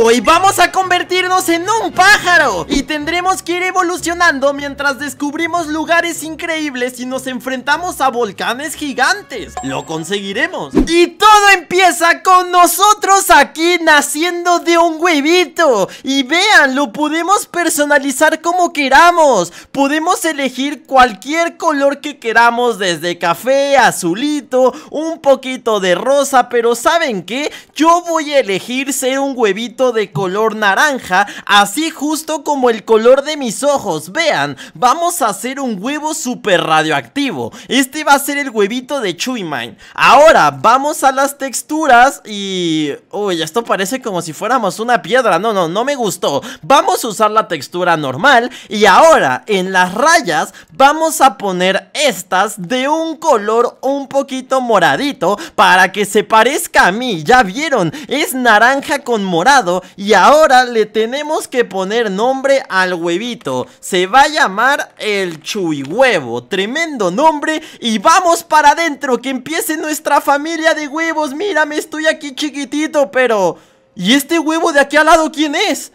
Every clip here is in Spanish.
hoy vamos a convertirnos en un pájaro Y tendremos que ir evolucionando mientras descubrimos lugares increíbles y nos enfrentamos a volcanes gigantes Lo conseguiremos Y todo empieza con nosotros aquí naciendo de un huevito Y vean, lo podemos personalizar como queramos Podemos elegir cualquier color que queramos desde café, azulito, un poquito de rosa Pero ¿saben qué? Yo voy a elegir ser un huevito de color naranja, así justo como el color de mis ojos. Vean, vamos a hacer un huevo super radioactivo. Este va a ser el huevito de Chuy Mine. Ahora, vamos a las texturas y... Uy, esto parece como si fuéramos una piedra. No, no, no me gustó. Vamos a usar la textura normal y ahora, en las rayas, vamos a poner estas de un color un poquito moradito para que se parezca a mí. Ya vieron, es naranja con morado y ahora le tenemos que poner nombre al huevito. Se va a llamar el Chuy Huevo, tremendo nombre y vamos para adentro, que empiece nuestra familia de huevos. Mírame, estoy aquí chiquitito, pero... ¿Y este huevo de aquí al lado quién es?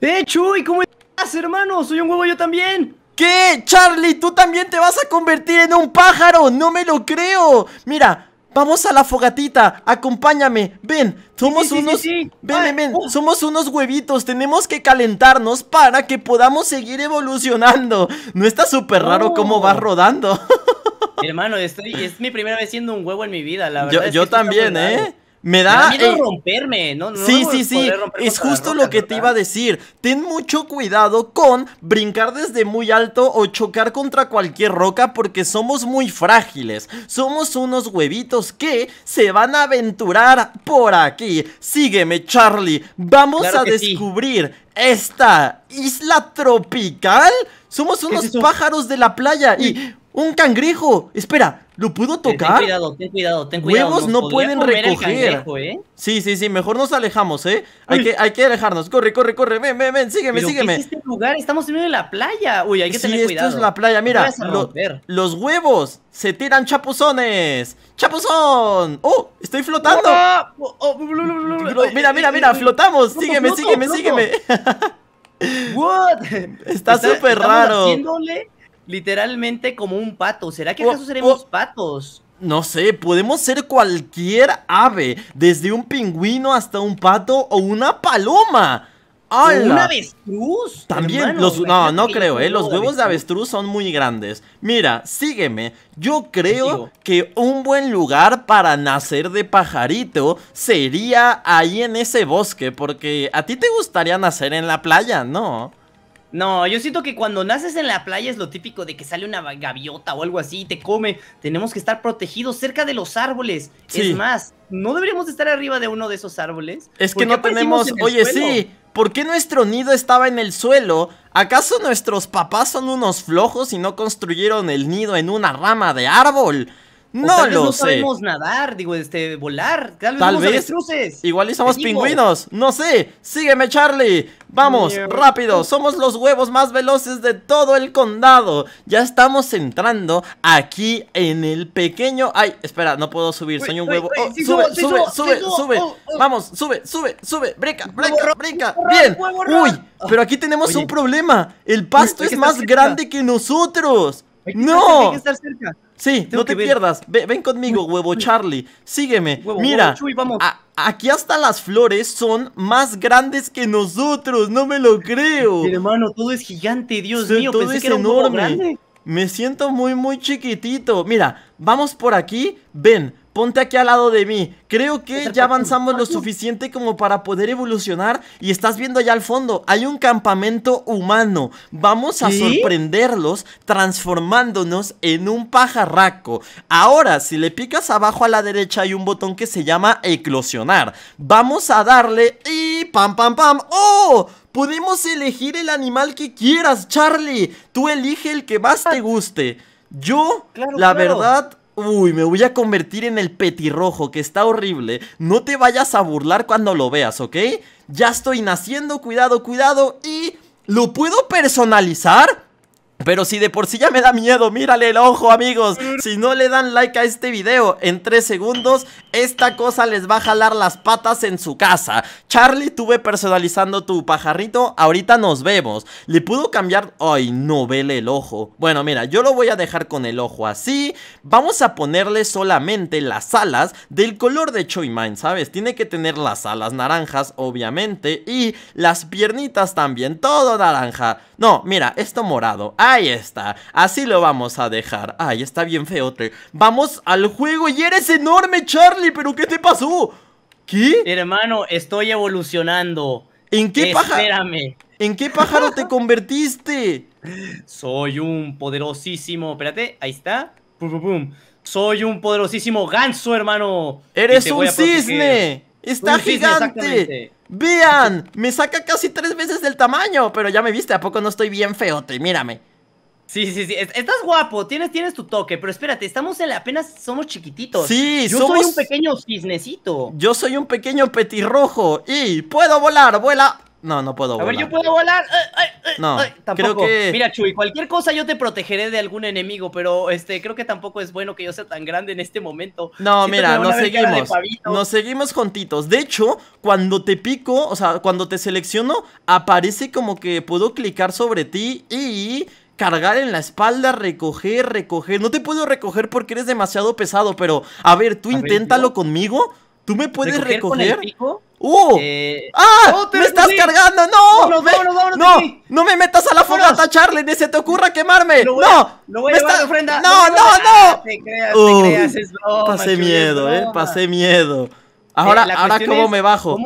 ¡Eh, Chuy! ¿Cómo estás, hermano? Soy un huevo yo también. ¿Qué? Charlie, tú también te vas a convertir en un pájaro. No me lo creo. Mira, Vamos a la fogatita. Acompáñame. Ven, somos unos. ven, ven, ven. Somos unos huevitos. Tenemos que calentarnos para que podamos seguir evolucionando. No está súper raro cómo vas rodando. Hermano, estoy, es mi primera vez siendo un huevo en mi vida, la verdad. yo también, ¿eh? Me da. romperme, ¿no? sí, sí, sí. Es justo lo que te iba a decir. Ten mucho cuidado con brincar desde muy alto o chocar contra cualquier roca porque somos muy frágiles. Somos unos huevitos que se van a aventurar por aquí. Sígueme, Charlie. Vamos a descubrir esta isla tropical. Somos unos pájaros de la playa y. ¡Un cangrejo! Espera, ¿Lo puedo tocar? Ten cuidado, ten cuidado, ten cuidado. Huevos no pueden recoger. ¿eh? Sí, sí, sí, mejor nos alejamos, ¿eh? Hay que, hay que alejarnos. Corre, corre, corre. Ven, ven, ven, sígueme, ¿Pero sígueme. ¿qué es este lugar? Estamos en medio de la playa. Uy, hay que tener sí, cuidado. esto es la playa. Mira, los huevos se tiran chapuzones. ¡Chapuzón! ¡Oh! ¡Estoy flotando! ¡Oh! Oh, mira, mira, eh, mira, eh, flotamos. Sígueme, sígueme, sígueme. What? Está súper raro literalmente como un pato. ¿Será que oh, acaso seremos oh. patos? No sé, podemos ser cualquier ave, desde un pingüino hasta un pato o una paloma. ¿Un avestruz? También, no, no creo, eh, los huevos de avestruz son muy grandes Mira, sígueme, yo creo que un buen lugar para nacer de pajarito sería ahí en ese bosque Porque a ti te gustaría nacer en la playa, ¿no? No, yo siento que cuando naces en la playa es lo típico de que sale una gaviota o algo así y te come. Tenemos que estar protegidos cerca de los árboles. Es más, no deberíamos estar arriba de uno de esos árboles. Es que no tenemos. Oye, sí, ¿por qué nuestro nido estaba en el suelo? ¿Acaso nuestros papás son unos flojos y no construyeron el nido en una rama de árbol? No tal no sabemos nadar, digo, este, volar. Tal vez, igual y somos pingüinos. No sé. Sígueme, Charlie. Vamos, rápido. Somos los huevos más veloces de todo el condado. Ya estamos entrando aquí en el pequeño. Ay, espera, no puedo subir. Soy un huevo. sube, sube, sube, sube. Vamos, sube, sube, sube. Brinca, brinca, brinca. Bien. Uy, ah. pero aquí tenemos un problema. El pasto es más grande que nosotros. No. Hay que estar cerca. Sí, no te pierdas. Ven, conmigo, huevo Charlie. Sígueme. Mira, aquí hasta las flores son más grandes que nosotros. No me lo creo. hermano, todo es gigante, Dios mío. Todo es enorme. me siento muy, muy chiquitito. Mira, vamos por aquí. Ven, ponte aquí al lado de mí. Creo que ya avanzamos lo suficiente como para poder evolucionar y estás viendo allá al fondo, hay un campamento humano. Vamos a sorprenderlos transformándonos en un pajarraco. Ahora, si le picas abajo a la derecha hay un botón que se llama eclosionar. Vamos a darle y pam pam pam. ¡Oh! Podemos elegir el animal que quieras, Charlie. Tú elige el que más te ah. guste. Yo, la verdad, Uy, me voy a convertir en el petirrojo, que está horrible. No te vayas a burlar cuando lo veas, ¿ok? Ya estoy naciendo, cuidado, cuidado. Y... ¿Lo puedo personalizar? Pero si de por sí ya me da miedo, mírale el ojo amigos Si no le dan like a este video en 3 segundos Esta cosa les va a jalar las patas en su casa Charlie, tuve personalizando tu pajarrito Ahorita nos vemos Le pudo cambiar... Ay, no, vele el ojo Bueno, mira, yo lo voy a dejar con el ojo así Vamos a ponerle solamente las alas del color de Choi Mine, ¿sabes? Tiene que tener las alas naranjas, obviamente Y las piernitas también, todo naranja No, mira, esto morado Ahí está. Así lo vamos a dejar. Ahí está bien feo. Vamos al juego y eres enorme, Charlie. ¿Pero qué te pasó? ¿Qué? Hermano, estoy evolucionando. ¿En qué pájaro? ¿En qué pájaro te convertiste? Soy un poderosísimo. Espérate, ahí está. Pum, pum, Soy un poderosísimo ganso, hermano. Eres un cisne. Está gigante. Vean, me saca casi tres veces del tamaño, pero ya me viste, ¿a poco no estoy bien feote? Mírame. Sí, sí, sí. Estás guapo, tienes, tienes tu toque, pero espérate, estamos en apenas somos chiquititos. Sí, yo soy un pequeño cisnecito. Yo soy un pequeño petirrojo y puedo volar, vuela. No, no puedo volar. A ver, yo puedo volar. no, tampoco. Creo que... Mira, Chuy, cualquier cosa yo te protegeré de algún enemigo, pero este, creo que tampoco es bueno que yo sea tan grande en este momento. No, mira, nos seguimos. Nos seguimos juntitos. De hecho, cuando te pico, o sea, cuando te selecciono, aparece como que puedo clicar sobre ti y cargar en la espalda, recoger, recoger. No te puedo recoger porque eres demasiado pesado, pero a ver, tú inténtalo conmigo. ¿Tú me puedes recoger? ¡Uh! ¡Ah! ¡Me estás cargando! ¡No! ¡No, no, me metas a la fogata, Charlie! ¡Ni se te ocurra quemarme! No, ¡No! voy a ofrenda. ¡No, no, no! no. Te creas, te pasé miedo, eh. Pasé miedo. Ahora, ahora ¿cómo me bajo?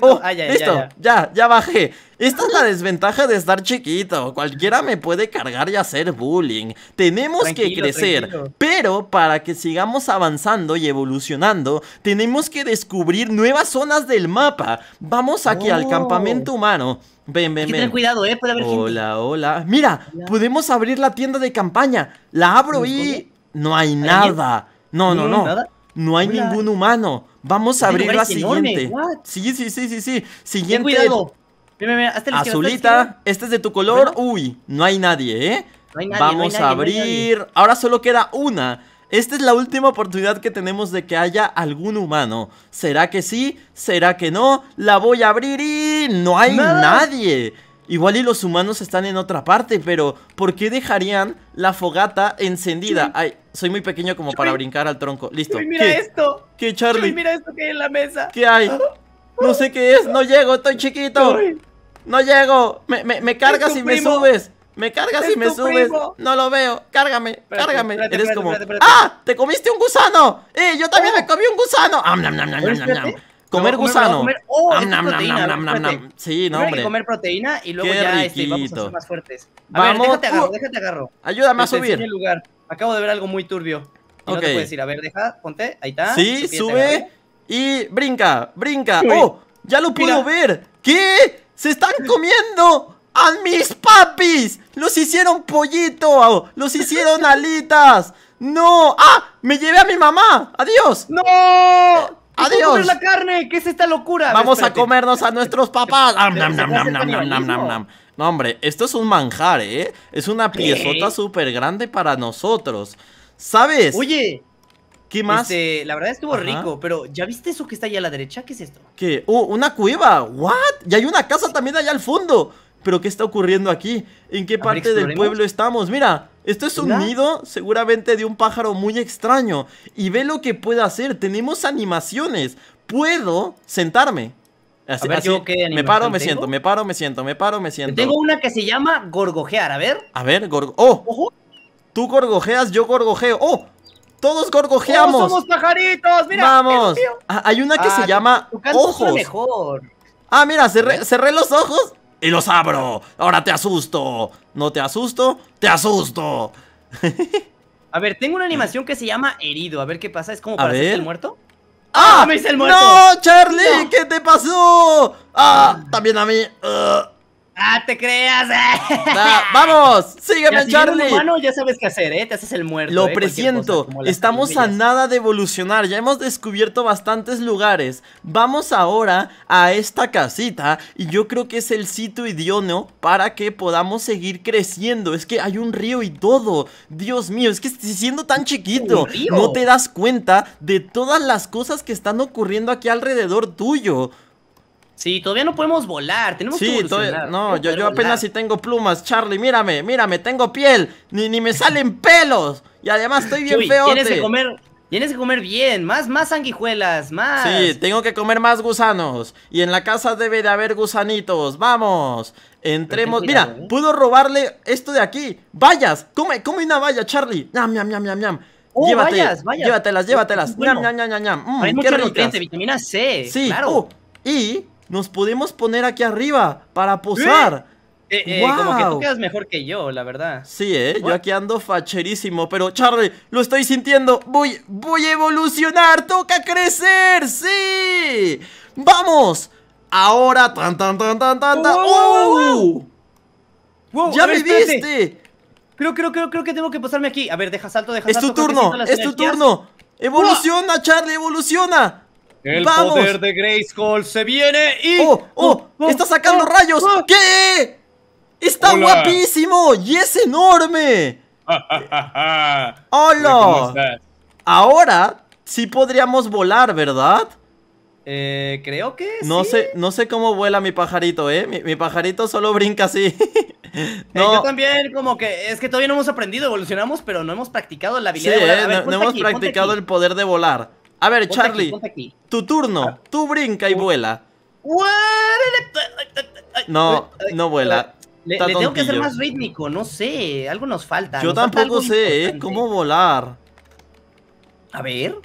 Oh, ah, ya, listo, ya, ya. bajé. Esta es la desventaja de estar chiquito. Cualquiera me puede cargar y hacer bullying. Tenemos que crecer. Pero para que sigamos avanzando y evolucionando, tenemos que descubrir nuevas zonas del mapa. Vamos aquí al oh. campamento humano. Ven, ven, ven. cuidado, eh, Hola, hola. Mira, podemos abrir la tienda de campaña. La abro y... No hay nada. No, no, no. No hay ningún humano. Vamos a abrir la siguiente. Sí, sí, sí, sí, sí. Siguiente. Azulita, este es de tu color. Uy, no hay nadie, ¿eh? Vamos a abrir. Ahora solo queda una. Esta es la última oportunidad que tenemos de que haya algún humano. ¿Será que sí? ¿Será que no? La voy a abrir y no hay nadie. Igual y los humanos están en otra parte, pero ¿por qué dejarían la fogata encendida? Ay, soy muy pequeño como para brincar al tronco. Listo. mira esto. ¿Qué, Charlie? mira esto que hay en la mesa. ¿Qué hay? No sé qué es, no llego, estoy chiquito. No llego. Me, me, cargas y me subes. Me cargas y me subes. No lo veo. Cárgame, cárgame. Eres como. ¡Ah! ¡Te comiste un gusano! ¡Eh! Yo también me ah. comí un gusano. nam, nam, nam, Comer gusano. proteína! Sí, no, hombre. que comer proteína y luego ya este, vamos a ser más fuertes. A ver, déjate agarro, uh, déjate agarro. Ayúdame a este, subir. El lugar. Acabo de ver algo muy turbio. No te puedes ir. A ver, deja, ponte. Ahí está. Sí, sube y brinca, brinca. ¡Oh! ¡Ya lo puedo ver! ¿Qué? ¡Se están comiendo! ¡A mis papis! ¡Los hicieron pollito! ¡Los hicieron alitas! ¡No! ¡Ah! ¡Me llevé a mi mamá! ¡Adiós! ¡No! Eh, ¡Adiós! la carne! ¿Qué es esta locura? Vamos a comernos a nuestros papás. Am, nam, nam, nam, no, hombre, esto es un manjar, ¿eh? Es una piezota súper grande para nosotros. ¿Sabes? Oye, ¿Qué más? Este, la verdad estuvo rico, pero ¿ya viste eso que está allá a la derecha? ¿Qué es esto? que uh, una cueva! ¿What? Y hay una casa también allá al fondo. ¿Pero qué está ocurriendo aquí? ¿En qué parte del pueblo estamos? Mira, esto es un nido seguramente de un pájaro muy extraño. Y ve lo que puedo hacer. Tenemos animaciones. Puedo sentarme. me paro, me siento, me paro, me siento, me paro, me siento. tengo una que se llama gorgojear, a ver. A ver, gorgo... ¡Oh! Tú gorgojeas, yo gorgojeo. ¡Oh! Todos gorgojeamos. somos pajaritos, mira. Vamos. Ah, hay una que se ah, llama ojos. Ah, mira, cerré los ojos y los abro. Ahora te asusto. No te asusto, te asusto. a ver, tengo una animación que se llama herido. A ver qué pasa. Es como para hacer el muerto. ¡Ah! ah ¡Me hice el muerto! ¡No, Charlie! ¿Qué te pasó? ¡Ah! También a mí. ¡Ah, te creas! ¡Vamos! ¡Sígueme, si Charlie! ya sabes qué hacer, ¿eh? Te haces el muerto. Lo ¿eh? presiento. Estamos a nada de evolucionar. Ya hemos descubierto bastantes lugares. Vamos ahora a esta casita. Y yo creo que es el sitio idóneo para que podamos seguir creciendo. Es que hay un río y todo. Dios mío, es que siendo tan chiquito, no te das cuenta de todas las cosas que están ocurriendo aquí alrededor tuyo. Sí, todavía no podemos volar, tenemos que todavía, No, yo, yo apenas si tengo plumas, Charlie, mírame, mírame, tengo piel, ni, ni me salen pelos, y además estoy bien feo. Tienes que comer, tienes que comer bien, más, más sanguijuelas, más. Sí, tengo que comer más gusanos, y en la casa debe de haber gusanitos, vamos, entremos. Mira, ¿eh? puedo robarle esto de aquí, vallas, come, come una valla, Charlie, ñam, ñam, ñam, ñam, Llévatelas, llévatelas. Hay mucha vitamina C. Sí, claro. Uh, y nos podemos poner aquí arriba para posar. Eh, eh, eh, como que tú quedas mejor que yo, la verdad. Sí, eh. Yo aquí ando facherísimo. Pero, Charlie, lo estoy sintiendo. Voy, voy a evolucionar. Toca crecer. Sí. Vamos. Ahora. Tan, tan, tan, tan, tan, ¡Oh! ¡Ya me viste! Creo, creo, creo, que tengo que posarme aquí. A ver, deja salto, deja salto. es tu turno, es tu turno. Evoluciona, Charlie, evoluciona. El poder de Grayskull se viene y... ¡Oh, oh! ¡Oh, oh está sacando oh, rayos! ¿Qué? ¡Está guapísimo! ¡Y es enorme! ¡Hola! Ahora sí podríamos volar, ¿verdad? Eh, creo que no sé No sé cómo vuela mi pajarito, ¿eh? Mi, pajarito solo brinca así. Eh, yo también, como que... Es que todavía no hemos aprendido, evolucionamos, pero no hemos practicado la habilidad de volar. ¿eh? no, hemos practicado el poder de volar. A ver, Charlie, tu turno. Ah. Tú brinca y vuela. No, no vuela. Le, tengo que hacer más rítmico, no sé. Algo nos falta. Yo tampoco sé, ¿eh? ¿Cómo volar? A ver.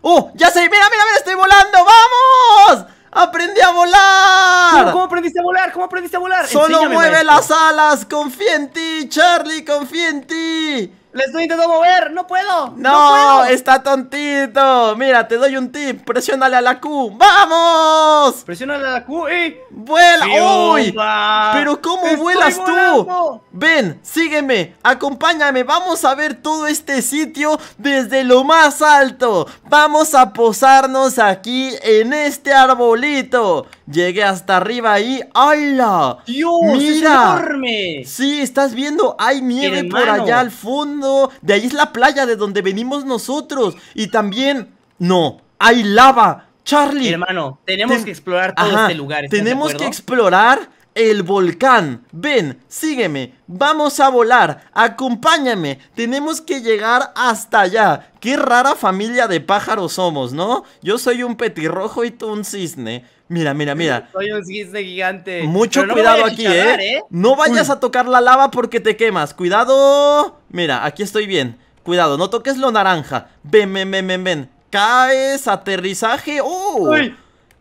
¡Oh! ¡Ya sé! ¡Mira, mira, mira! ¡Estoy volando! ¡Vamos! ¡Aprendí a volar! ¿Cómo, aprendiste a volar? ¿Cómo aprendiste a volar? ¡Solo mueve las alas! ¡Confía en ti, Charlie! ¡Confía en ti! ¡Le estoy intentando mover! ¡No puedo! ¡No, está tontito! Mira, te doy un tip. Presiónale a la Q. ¡Vamos! Presiónale a la Q y... ¡Vuela! ¡Uy! ¿Pero cómo vuelas tú? Ven, sígueme, acompáñame. Vamos a ver todo este sitio desde lo más alto. Vamos a posarnos aquí en este arbolito. Llegué hasta arriba y... ¡Hala! ¡Dios! ¡Mira! Es enorme! Sí, estás viendo, hay nieve por allá al fondo. De ahí es la playa de donde venimos nosotros. Y también, no, hay lava. Charlie. Hermano, tenemos que explorar todo este lugar. Tenemos que explorar el volcán. Ven, sígueme, vamos a volar, acompáñame, tenemos que llegar hasta allá. Qué rara familia de pájaros somos, ¿no? Yo soy un petirrojo y tú un cisne. Mira, mira, mira. Soy un cisne gigante. Mucho cuidado aquí, ¿eh? ¿eh? No vayas a tocar la lava porque te quemas. Cuidado. Mira, aquí estoy bien. Cuidado, no toques lo naranja. Ven, ven, ven, ven, ven. Caes, aterrizaje. ¡Oh! Uy.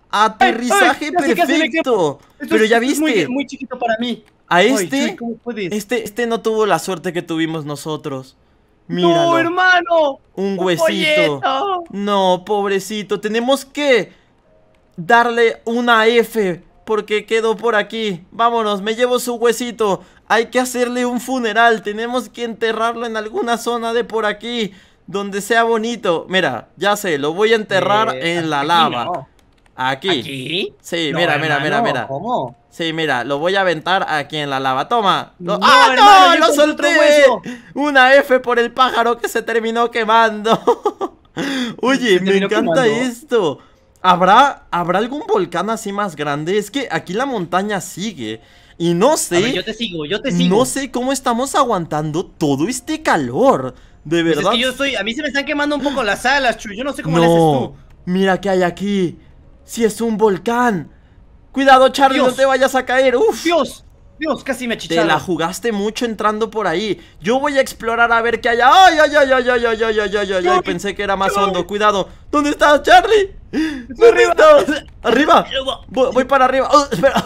Aterrizaje perfecto. Pero ya viste. Muy, chiquito para mí. A este, este, este no tuvo la suerte que tuvimos nosotros. Míralo. No, hermano. Un huesito. No, pobrecito. Tenemos que darle una F porque quedó por aquí. Vámonos, me llevo su huesito. Hay que hacerle un funeral. Tenemos que enterrarlo en alguna zona de por aquí donde sea bonito. Mira, ya sé, lo voy a enterrar eh, en la lava. Aquí. ¿Aquí? Sí, mira, mira, mira, mira. ¿Cómo? Sí, mira, lo voy a aventar aquí en la lava. Toma. No, ¡Ah, no! ¡Lo solté! Una F por el pájaro que se terminó quemando. Oye, me encanta esto. ¿Habrá, ¿Habrá algún volcán así más grande? Es que aquí la montaña sigue. Y no sé. yo te sigo, yo te sigo. No sé cómo estamos aguantando todo este calor. De verdad. Pues es que yo estoy, A mí se me están quemando un poco las alas, Chuy. Yo no sé cómo no, haces tú. Mira qué hay aquí. ¡Si es un volcán! ¡Cuidado, Charlie! ¡No te vayas a caer! ¡Uf! ¡Dios! Dios, casi me chicharon. Te la jugaste mucho entrando por ahí. Yo voy a explorar a ver qué hay. ¡Ay, ay, ay, ay, ay, ay, ay, ay, ay, ay! ay pensé que era más hondo. Cuidado. ¿Dónde estás, Charlie? arriba. Arriba. Voy, para arriba. Oh, espera.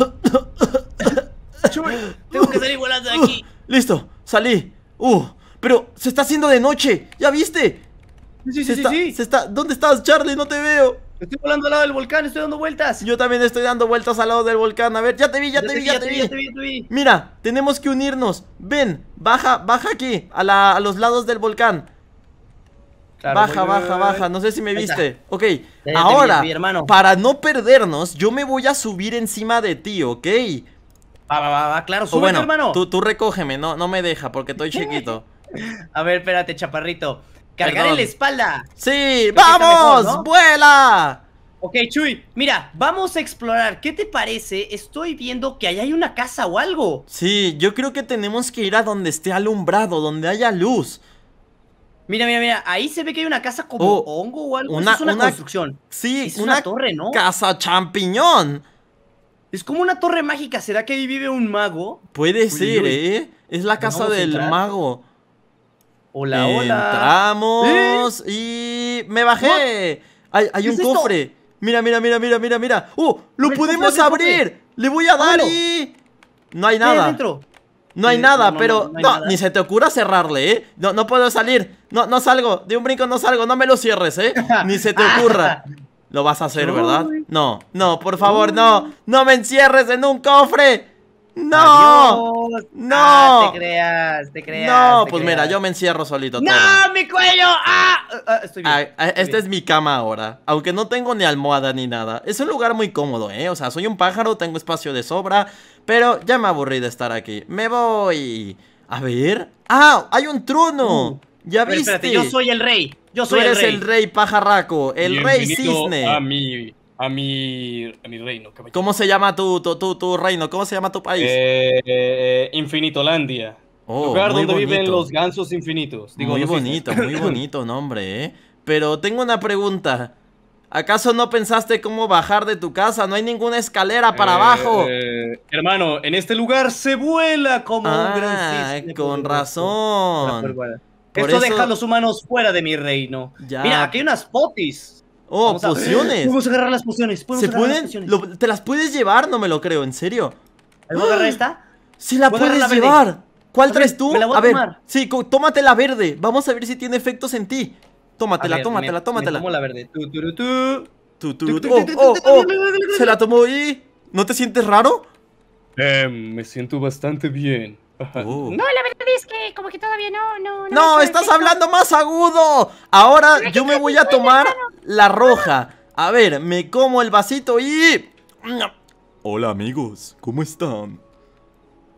Tengo que salir volando de aquí. Uh, listo, salí. Uh, pero se está haciendo de noche. ¿Ya viste? Sí, sí, sí, sí. Se está... ¿Dónde estás, Charlie? No te veo. Estoy volando al lado del volcán, estoy dando vueltas. Yo también estoy dando vueltas al lado del volcán. A ver, ya te vi, ya, te, vi, ya te vi, ya te vi. Mira, tenemos que unirnos. Ven, baja, baja aquí, a, los lados del volcán. baja, baja, baja. No sé si me viste. Ok, ahora, para no perdernos, yo me voy a subir encima de ti, ok. Va, va, va, va claro, sube hermano. Tú, tú recógeme, no, no me deja porque estoy chiquito. a ver, espérate, chaparrito. Cargar en la espalda. Sí, vamos, vuela. Ok, Chuy, mira, vamos a explorar. ¿Qué te parece? Estoy viendo que ahí hay una casa o algo. Sí, yo creo que tenemos que ir a donde esté alumbrado, donde haya luz. Mira, mira, mira, ahí se ve que hay una casa como oh, hongo o algo. Una, es una, construcción. Sí, es una, torre, ¿no? Casa champiñón. Es como una torre mágica. ¿Será que ahí vive un mago? Puede ser, ¿eh? Es la pues casa del mago. Hola, hola. Entramos y me bajé. Hay, un cofre. Mira, mira, mira, mira, mira, mira. ¡Uh! ¡Lo pudimos abrir! ¡Le voy a dar No hay nada. No hay nada, pero... No, ni se te ocurra cerrarle, ¿eh? No, no puedo salir. No, no salgo. De un brinco no salgo. No me lo cierres, ¿eh? Ni se te ocurra. Lo vas a hacer, ¿verdad? No, no, por favor, no. No me encierres en un cofre. ¡No! ¡No! Ah, te creas, No, pues mira, yo me encierro solito. ¡No! ¡Mi cuello! ¡Ah! ah, ah estoy bien. esta es mi cama ahora. Aunque no tengo ni almohada ni nada. Es un lugar muy cómodo, ¿eh? O sea, soy un pájaro, tengo espacio de sobra. Pero ya me aburrí de estar aquí. Me voy. A ver. ¡Ah! ¡Hay un trono! Uh. ya viste. yo soy el rey. Yo soy eres el rey. el pajarraco. El rey cisne. A mí a mi, a mi reino. ¿Cómo se llama tu, tu, tu, reino? ¿Cómo se llama tu país? Eh, Infinitolandia. Oh, lugar donde viven los gansos infinitos. muy bonito, muy bonito nombre, ¿eh? Pero tengo una pregunta. ¿Acaso no pensaste cómo bajar de tu casa? No hay ninguna escalera para eh, abajo. Eh, hermano, en este lugar se vuela como un ah, gran Con razón. Esto deja a los humanos fuera de mi reino. Mira, aquí hay unas potis. Oh, pociones. agarrar las pociones. ¿Se pueden? ¿Te las puedes llevar? No me lo creo, en serio. ¿Algo agarrar ¡Ah! esta? ¡Se la puedes llevar! ¿Cuál traes tú? a, ver, sí, tómate la verde. Vamos a ver si tiene efectos en ti. Tómatela, tómatela, La tómatela. la verde. Se la tomó y. ¿No te sientes raro? Eh, me siento bastante bien. Uh. No, la verdad es que como que todavía no, no. No, no estás hablando más agudo. Ahora yo me voy a tomar la roja. A ver, me como el vasito y... Hola amigos, ¿cómo están?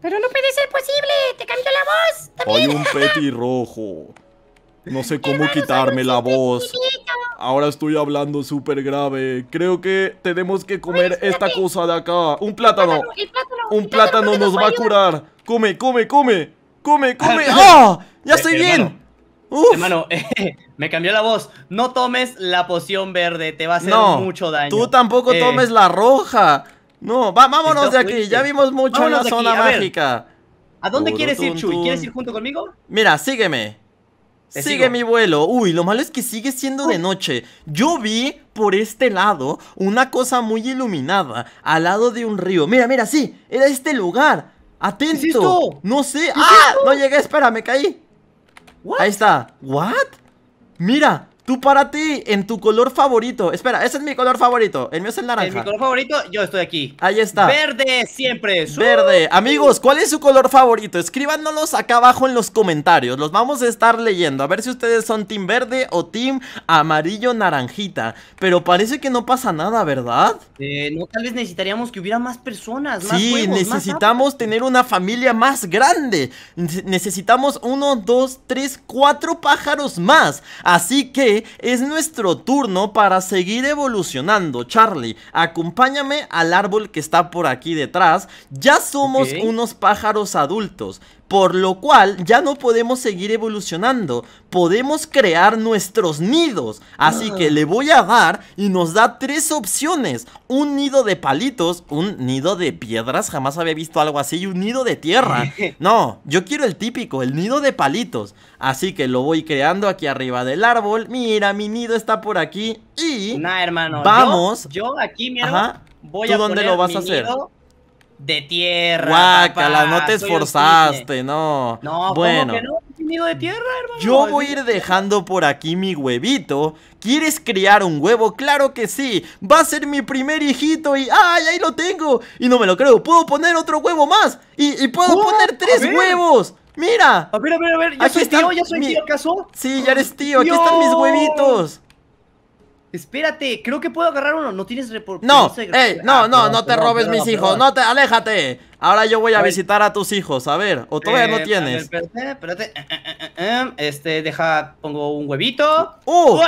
Pero no puede ser posible, te cambió la voz. Hay un peti rojo. No sé cómo quitarme la voz. Ahora estoy hablando súper grave. Creo que tenemos que comer esta cosa de acá. Un plátano. un plátano, nos va a curar. Come, come, come. Come, come. ¡Ah! ¡Ah! Eh, ¡Ya estoy bien! Hermano, me cambió la voz. No tomes la poción verde, te va a hacer mucho daño. Tú tampoco eh. tomes la roja. No, vámonos de aquí. Ya vimos mucho en la zona mágica. ¿A dónde quieres ir, Chuy? ¿Quieres ir junto conmigo? Mira, sígueme sigue mi vuelo. Uy, lo malo es que sigue siendo de noche. Yo vi por este lado una cosa muy iluminada al lado de un río. Mira, mira, sí, era este lugar. Atento. No sé. ¡Ah! No llegué, espera, me caí. Ahí está. ¿What? Mira, Tú para ti, en tu color favorito. Espera, ese es mi color favorito. El mío es el naranja. En mi color favorito, yo estoy aquí. Ahí está. Verde siempre. Verde. Amigos, ¿cuál es su color favorito? Escríbanos acá abajo en los comentarios. Los vamos a estar leyendo. A ver si ustedes son team verde o team amarillo naranjita. Pero parece que no pasa nada, ¿verdad? Eh, tal vez necesitaríamos que hubiera más personas. sí, necesitamos tener una familia más grande. Necesitamos uno, dos, tres, cuatro pájaros más. Así que es nuestro turno para seguir evolucionando, Charlie. Acompáñame al árbol que está por aquí detrás. Ya somos unos pájaros adultos, por lo cual ya no podemos seguir evolucionando, podemos crear nuestros nidos. Así que ah. le voy a dar y nos da tres opciones, un nido de palitos, un nido de piedras, jamás había visto algo así, y un nido de tierra. No, yo quiero el típico, el nido de palitos. Así que lo voy creando aquí arriba del árbol, mira, mi nido está por aquí y... hermano, vamos. Yo, aquí, mira, voy ¿Tú a... ¿Dónde lo vas a hacer? de tierra. Guácala, no te esforzaste, no. No, bueno. que no? de tierra, hermano. Yo voy a ir dejando por aquí mi huevito. ¿Quieres criar un huevo? Claro que sí. Va a ser mi primer hijito y ¡ay, ahí lo tengo! Y no me lo creo. Puedo poner otro huevo más. Y, puedo poner tres huevos. Mira. A ver, a ver, ¿Ya soy tío? ¿Ya soy tío acaso? Sí, ya eres tío. Aquí están mis huevitos. Espérate, creo que puedo agarrar uno. No tienes reporte. No, no, no, ah, no, te robes mis hijos. No te, aléjate. Ahora yo voy a, visitar a tus hijos. A ver, o todavía no eh, tienes. espérate, espérate. Eh, eh, este, deja, pongo un huevito. ¡Oh!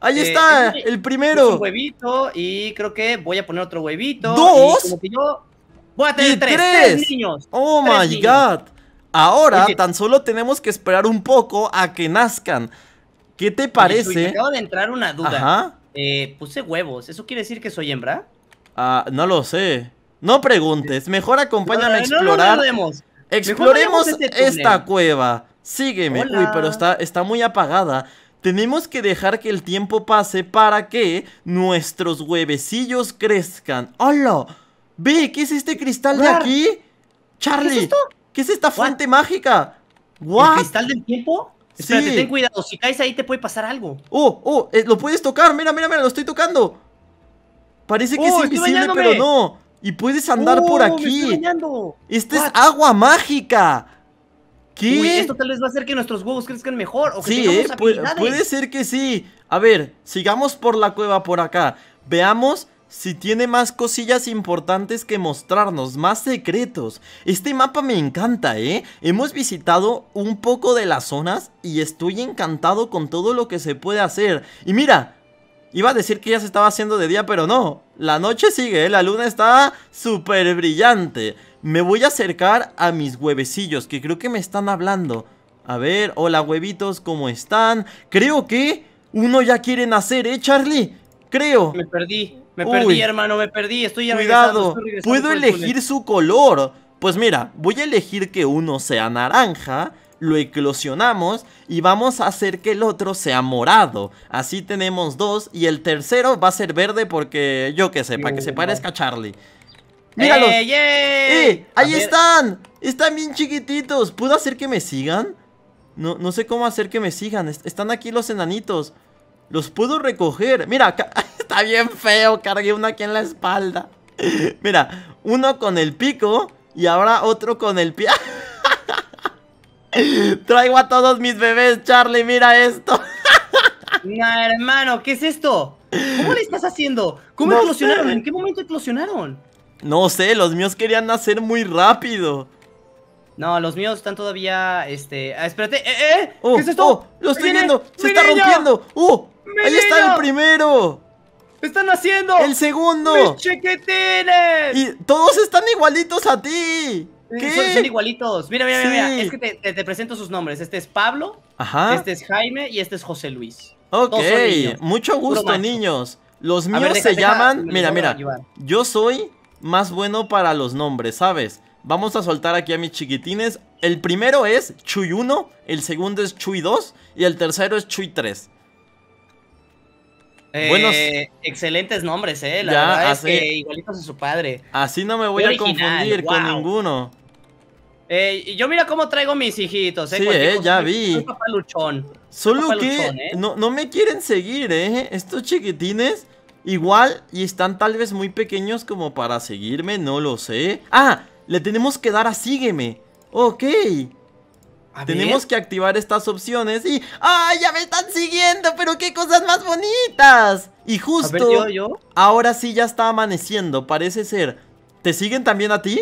Ahí está, el primero. Un huevito y creo que voy a poner otro huevito. ¿Dos? voy a tener tres, niños. Oh my god. Ahora tan solo tenemos que esperar un poco a que nazcan. ¿Qué te parece? me de entrar una duda. Ajá. Eh, puse huevos. ¿Eso quiere decir que soy hembra? Ah, no lo sé. No preguntes. Mejor acompáñame a eh, explorar. Exploremos este esta cueva. Sígueme. Uy, pero está, está muy apagada. Tenemos que dejar que el tiempo pase para que nuestros huevecillos crezcan. ¡Hola! Ve, ¿qué es este cristal de aquí? Charlie, ¿qué es, esto? ¿Qué es esta fuente mágica? ¿El cristal del tiempo? ten cuidado, si caes ahí te puede pasar algo. Oh, oh, eh, lo puedes tocar, mira, mira, mira, lo estoy tocando. Parece que oh, es invisible, pero no. Y puedes andar oh, por aquí. Esta es agua mágica. ¿Qué? esto tal vez va a hacer que nuestros huevos crezcan mejor que sí, eh, puede ser que sí. A ver, sigamos por la cueva por acá. Veamos si tiene más cosillas importantes que mostrarnos, más secretos. Este mapa me encanta, ¿eh? Hemos visitado un poco de las zonas y estoy encantado con todo lo que se puede hacer. Y mira, iba a decir que ya se estaba haciendo de día, pero no. La noche sigue, ¿eh? La luna está súper brillante. Me voy a acercar a mis huevecillos, que creo que me están hablando. A ver, hola huevitos, ¿cómo están? Creo que uno ya quiere nacer, ¿eh, Charlie? Creo. Me perdí. Me perdí, hermano, me perdí, estoy ya Cuidado, puedo elegir su color. Pues mira, voy a elegir que uno sea naranja, lo eclosionamos y vamos a hacer que el otro sea morado. Así tenemos dos y el tercero va a ser verde porque yo qué sé, para que se parezca a Charlie. ¡Míralos! ¡Eh! eh! ahí están! ¡Están bien chiquititos! ¿Puedo hacer que me sigan? No, no sé cómo hacer que me sigan. están aquí los enanitos. Los puedo recoger. Mira, acá... está bien feo. Cargué uno aquí en la espalda. Mira, uno con el pico y ahora otro con el pie. Traigo a todos mis bebés, Charlie. Mira esto. No, hermano, ¿qué es esto? ¿Cómo le estás haciendo? ¿Cómo eclosionaron? ¿En qué momento eclosionaron? No sé, los míos querían nacer muy rápido. No, los míos están todavía, este... Ah, espérate, ¿eh? eh qué oh, es esto? Oh, ¡Lo estoy viendo! ¡Se está rompiendo! ¡Oh! ¡Ahí está el primero! están haciendo! ¡El segundo! ¡Mis chiquitines! Y todos están igualitos a ti. ¿Qué? Son, igualitos. Mira, mira, mira, Es que te, presento sus nombres. Este es Pablo. Ajá. Este es Jaime y este es José Luis. Ok. Mucho gusto, niños. Los míos se llaman. Mira, mira. Yo soy más bueno para los nombres, ¿sabes? Vamos a soltar aquí a mis chiquitines. El primero es Chuy 1, el segundo es Chuy 2 y el tercero es Chuy 3. Buenos... Eh, excelentes nombres, ¿eh? La verdad es que igualitos a su padre. Así no me voy a confundir con ninguno. Eh, y yo mira cómo traigo mis hijitos, ¿eh? Sí, eh, ya vi. Solo que eh". no, no me quieren seguir, ¿eh? Estos chiquitines igual y están tal vez muy pequeños como para seguirme, no lo sé. Ah, le tenemos que dar a sígueme. Ok. Tenemos que activar estas opciones y... ¡Ay, ya me están siguiendo! ¡Pero qué cosas más bonitas! Y justo... yo, Ahora sí ya está amaneciendo, parece ser. ¿Te siguen también a ti?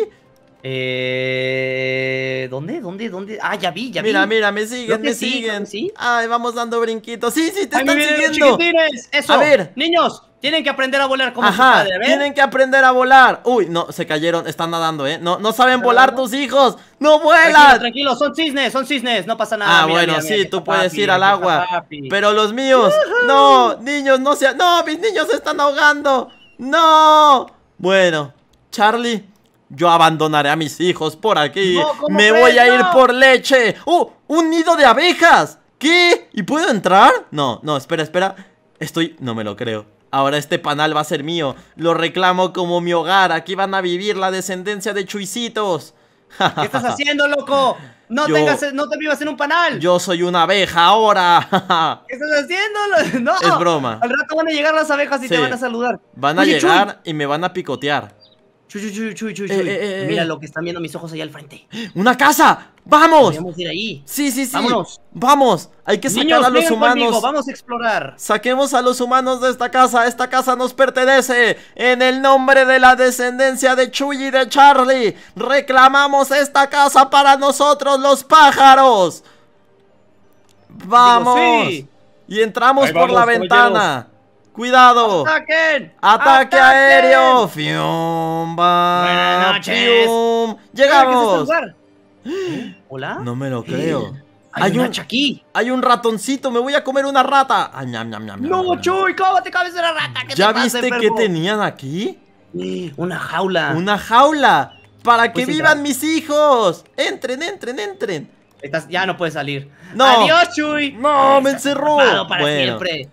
Eh, ¿Dónde? ¿Dónde? ¿Dónde? Ah, ya vi, ya mira, vi. Mira, mira, me siguen, me siguen. ¿Sí? Ay, vamos dando brinquitos. Sí, sí, te están siguiendo. Eso. A ver, niños, tienen que aprender a volar como su padre, ¿ves? Tienen que aprender a volar. Uy, no, se cayeron, están nadando, ¿eh? No, no saben volar tus hijos. ¡No vuelan! Tranquilo, son cisnes, son cisnes, no pasa nada. Ah, bueno, sí, tú puedes ir al agua. Pero los míos, no, niños, no sean. No, mis niños se están ahogando. No. Bueno, Charlie, yo abandonaré a mis hijos por aquí. Me voy a ir por leche. ¡Oh! ¡Un nido de abejas! ¿Qué? ¿Y puedo entrar? No, no, espera, espera. Estoy. No me lo creo. Ahora este panal va a ser mío. Lo reclamo como mi hogar. Aquí van a vivir la descendencia de chuicitos. ¿Qué estás haciendo, loco? No, tengas, no te vivas en un panal. Yo soy una abeja ahora. ¿Qué estás haciendo? No. Es broma. Al rato van a llegar las abejas y te van a saludar. Van a llegar y me van a picotear chuy, eh, eh, eh, Mira lo que están viendo mis ojos allá al frente. ¡Una casa! ¡Vamos! Vamos Sí, sí, sí. Vamos. Hay que sacar a los humanos. Vamos a explorar. Saquemos a los humanos de esta casa. Esta casa nos pertenece. En el nombre de la descendencia de Chuy y de Charlie, reclamamos esta casa para nosotros los pájaros. Vamos. Y entramos por la ventana. ¡Cuidado! ¡Ataquen! ¡Ataque aéreo! ¡Fium! Buena ¡Buenas noches! Fium. Este ¡Llegamos! ¿Hola? No me lo creo. Eh, hay, un aquí. Hay un ratoncito, me voy a comer una rata. Ay, ñam, ñam, ñam, no, Chuy, ¿cómo te cabes una rata? ¿Ya viste qué tenían aquí? Eh, una jaula. Una jaula. Para que pues vivan mis hijos. Entren, entren, entren. ya no puedes salir. Adiós, Chuy. No, me encerró. Para bueno. siempre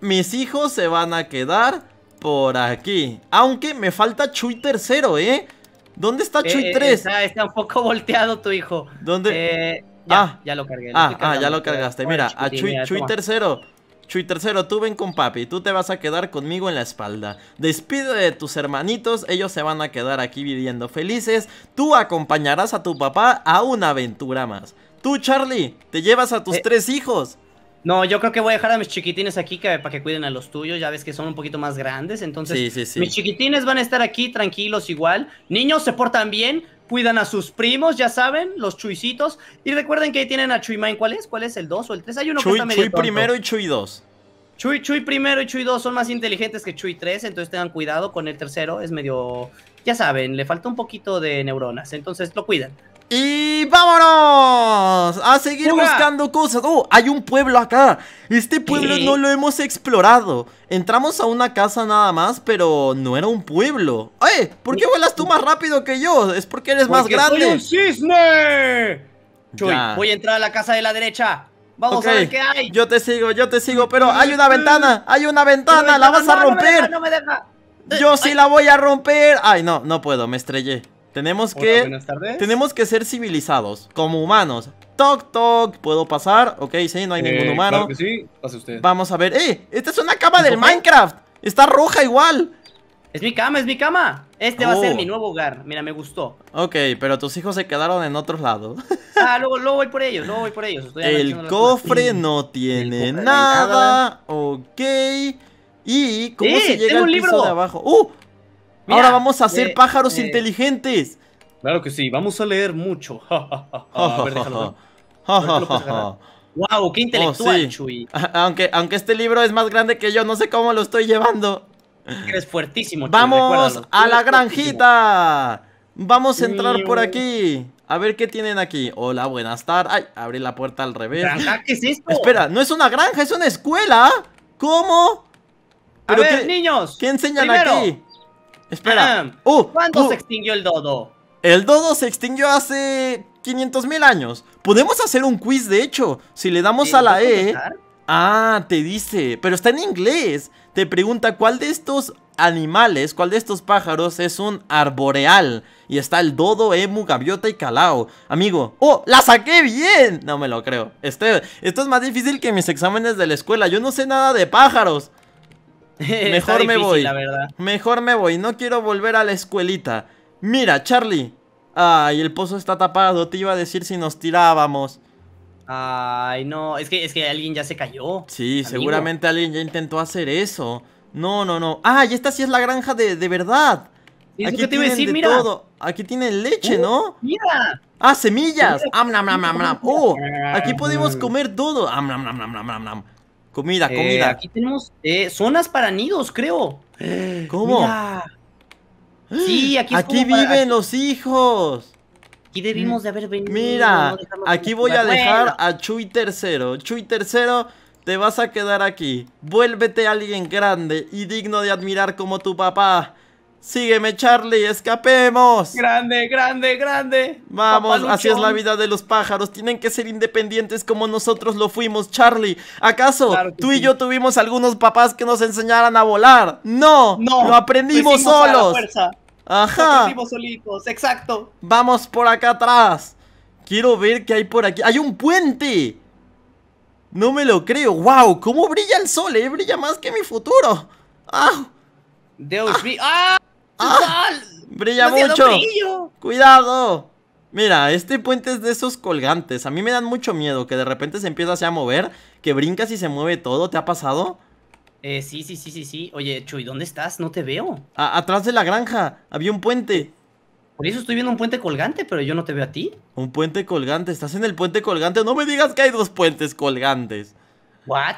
mis hijos se van a quedar por aquí. Aunque me falta Chuy tercero, ¿eh? ¿Dónde está Chuy eh, eh, tres? Está, un poco volteado tu hijo. ¿Dónde? Eh, ah, ya lo cargué. Ah, ah, ya lo cargaste. Mira, a Chuy, tercero. Chuy tercero, tú ven con papi, tú te vas a quedar conmigo en la espalda. Despide de tus hermanitos, ellos se van a quedar aquí viviendo felices. Tú acompañarás a tu papá a una aventura más. Tú, Charlie, te llevas a tus eh, tres hijos. No, yo creo que voy a dejar a mis chiquitines aquí para que cuiden a los tuyos. Ya ves que son un poquito más grandes. Entonces, mis chiquitines van a estar aquí tranquilos igual. Niños se portan bien, cuidan a sus primos, ya saben, los chuisitos, Y recuerden que ahí tienen a Mine. ¿Cuál es? ¿Cuál es el 2 o el 3? Hay uno Chuy, que está medio primero y Chuy 2. Chuy, Chuy primero y Chuy 2 son más inteligentes que Chuy 3. Entonces tengan cuidado con el tercero. Es medio. Ya saben, le falta un poquito de neuronas. Entonces lo cuidan. Y vámonos a seguir buscando cosas. Oh, hay un pueblo acá. Este pueblo no lo hemos explorado. Entramos a una casa nada más, pero no era un pueblo. ¿Por qué vuelas tú más rápido que yo? Es porque eres más grande. ¡Soy un cisne! voy a entrar a la casa de la derecha. Vamos a ver qué hay. Yo te sigo, yo te sigo, pero hay una este. ventana, hay una ventana, la vas a romper. Yo eh, sí la voy a romper. Ay, no, no puedo, me estrellé. Tenemos que. Tenemos que ser civilizados, como humanos. Toc, toc, ¿puedo pasar? Ok, sí, no hay ningún eh, humano. Vamos a ver. ¡Eh! Esta es una cama del Minecraft. Está roja igual. Es mi cama, es mi cama. Este va a ser oh. mi nuevo hogar. Mira, me gustó. Ok, pero tus hijos se quedaron en otros lados. ah, luego, voy por ellos, luego voy por ellos. Mm. el cofre no tiene nada. Ok. ¿Y cómo se llega al piso de abajo? ¡Uh! Ahora vamos a hacer eh, pájaros eh. inteligentes. Claro que sí, vamos a leer mucho. ¡Wow! ¡Qué oh, intelectual, Aunque, aunque este libro es más grande que yo, no sé cómo lo estoy llevando. Eres fuertísimo, ¡Vamos a la granjita! Vamos a entrar por aquí. A ver qué tienen aquí. Hola, buenas tardes. Ay, abrí la puerta al revés. ¿Qué es esto? Espera, no es una granja, es una escuela. ¿Cómo? a ver, qué, niños. ¿Qué enseñan aquí? Espera. Uh, ¿Cuándo uh. se extinguió el dodo? El dodo se extinguió hace 500 mil años. Podemos hacer un quiz, de hecho. Si le damos a la E... Ah, te dice. Pero está en inglés. Te pregunta cuál de estos animales, cuál de estos pájaros es un arboreal. Y está el dodo, emu, gaviota y calao. Amigo, ¡oh! ¡La saqué bien! No me lo creo. Este, esto es más difícil que mis exámenes de la escuela. Yo no sé nada de pájaros. Mejor me voy. La verdad. Mejor me voy. No quiero volver a la escuelita. Mira, Charlie. Ay, el pozo está tapado. Te iba a decir si nos tirábamos. Ay, no. Es que, es que alguien ya se cayó. Sí, seguramente alguien ya intentó hacer eso. No, no, no. Ah, y esta sí es la granja de, verdad. Aquí tiene de Todo. Aquí tiene leche, uh, ¿no? Mira. Ah, semillas. Am, Oh, aquí podemos mm. comer todo. Am, Comida, eh, comida. aquí tenemos eh, zonas para nidos, creo. ¿Cómo? Sí, aquí, viven los hijos. Aquí debimos de haber venido. Mira, aquí voy a dejar a Chuy tercero. Chuy tercero, te vas a quedar aquí. Vuélvete alguien grande y digno de admirar como tu papá. Sígueme, Charlie, escapemos. Grande, grande, grande. Vamos, así es la vida de los pájaros. Tienen que ser independientes como nosotros lo fuimos, Charlie. ¿Acaso tú y yo tuvimos algunos papás que nos enseñaran a volar? No, no lo aprendimos solos. Ajá. Lo solitos, exacto. Vamos por acá atrás. Quiero ver qué hay por aquí. ¡Hay un puente! No me lo creo. ¡Wow! ¿Cómo brilla el sol? Eh? Brilla más que mi futuro. ¡Ah! Dios ah. mío. ¡Ah! ¡Ah! ¡Brilla mucho! ¡Cuidado! Mira, este puente es de esos colgantes. A mí me dan mucho miedo que de repente se empieza a mover, que brincas y se mueve todo. ¿Te ha pasado? Eh, sí, sí, sí, sí, sí. Oye, Chuy, ¿dónde estás? No te veo. atrás de la granja. Había un puente. Por eso estoy viendo un puente colgante, pero yo no te veo a ti. Un puente colgante. ¿Estás en el puente colgante? No me digas que hay dos puentes colgantes. ¿What?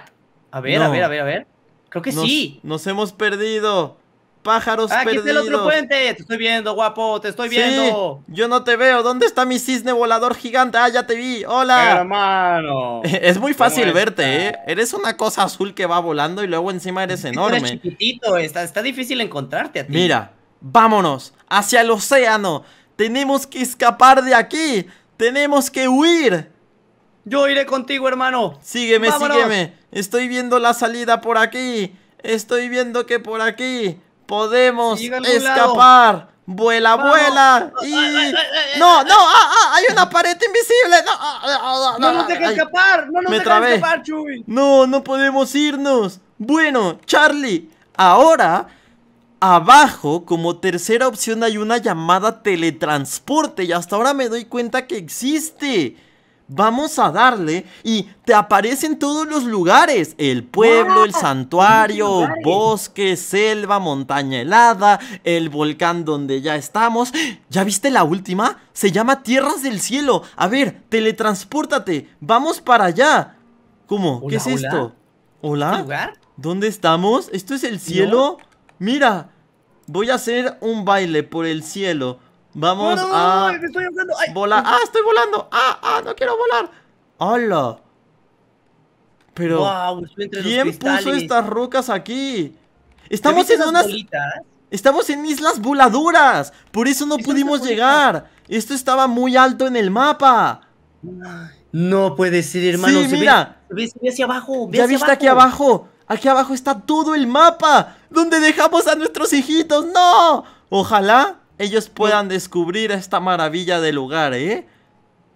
A ver, a ver, a ver, a ver. Creo que sí. Nos hemos perdido. Pájaros ah, perdidos. Aquí está el otro puente. Te estoy viendo, guapo. Te estoy viendo. Yo no te veo. ¿Dónde está mi cisne volador gigante? Ah, ya te vi. Hola. Hermano. Es muy fácil verte, ¿eh? Eres una cosa azul que va volando y luego encima eres enorme. Eres chiquitito. Está, está difícil encontrarte a ti. Mira, vámonos hacia el océano. Tenemos que escapar de aquí. Tenemos que huir. Yo iré contigo, hermano. Sígueme, sígueme. Estoy viendo la salida por aquí. Estoy viendo que por aquí Podemos escapar. Vuela, vuela. no, no, hay una pared invisible. No, ah, ah, ah, no, nos deja escapar. No nos me escapar, Chubi No, no podemos irnos. Bueno, Charlie, ahora abajo, como tercera opción, hay una llamada teletransporte. Y hasta ahora me doy cuenta que existe. Vamos a darle y te aparece en todos los lugares. El pueblo, el santuario, bosque, selva, montaña helada, el volcán donde ya estamos. ¿Ya viste la última? Se llama Tierras del Cielo. A ver, teletranspórtate. Vamos para allá. ¿Cómo? ¿Qué es esto? ¿Hola? ¿Dónde estamos? ¿Esto es el cielo? Mira, voy a hacer un baile por el cielo. Vamos a. Volar. ¡Ah, estoy volando! ¡Ah, ah, no quiero volar! hola Pero. ¿Quién puso estas rocas aquí? Estamos en unas. Estamos en islas Voladuras. Por eso no pudimos llegar. Esto estaba muy alto en el mapa. No puede ser, hermano. Sí, mira. hacia abajo. ¿Ya viste aquí abajo? Aquí abajo está todo el mapa. Donde dejamos a nuestros hijitos. ¡No! Ojalá ellos puedan descubrir esta maravilla de lugar, ¿eh?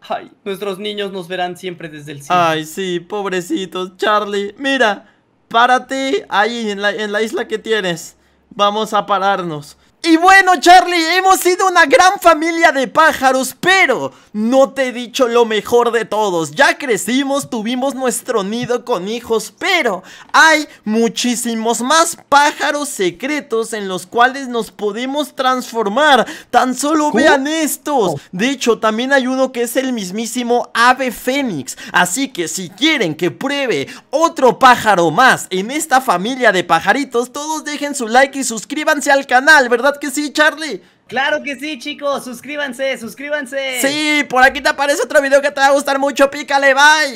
Ay, nuestros niños nos verán siempre desde el cielo. Ay, sí, pobrecitos. Charlie, mira, para ti, ahí en la, en la isla que tienes. Vamos a pararnos. Y bueno, Charlie, hemos sido una gran familia de pájaros, pero no te he dicho lo mejor de todos. Ya crecimos, tuvimos nuestro nido con hijos, pero hay muchísimos más pájaros secretos en los cuales nos podemos transformar. Tan solo vean estos. De hecho, también hay uno que es el mismísimo ave fénix. Así que si quieren que pruebe otro pájaro más en esta familia de pajaritos, todos dejen su like y suscríbanse al canal, ¿verdad? que sí, Charlie? Claro que sí, chicos. Suscríbanse, suscríbanse. Sí, por aquí te aparece otro video que te va a gustar mucho. Pícale, bye.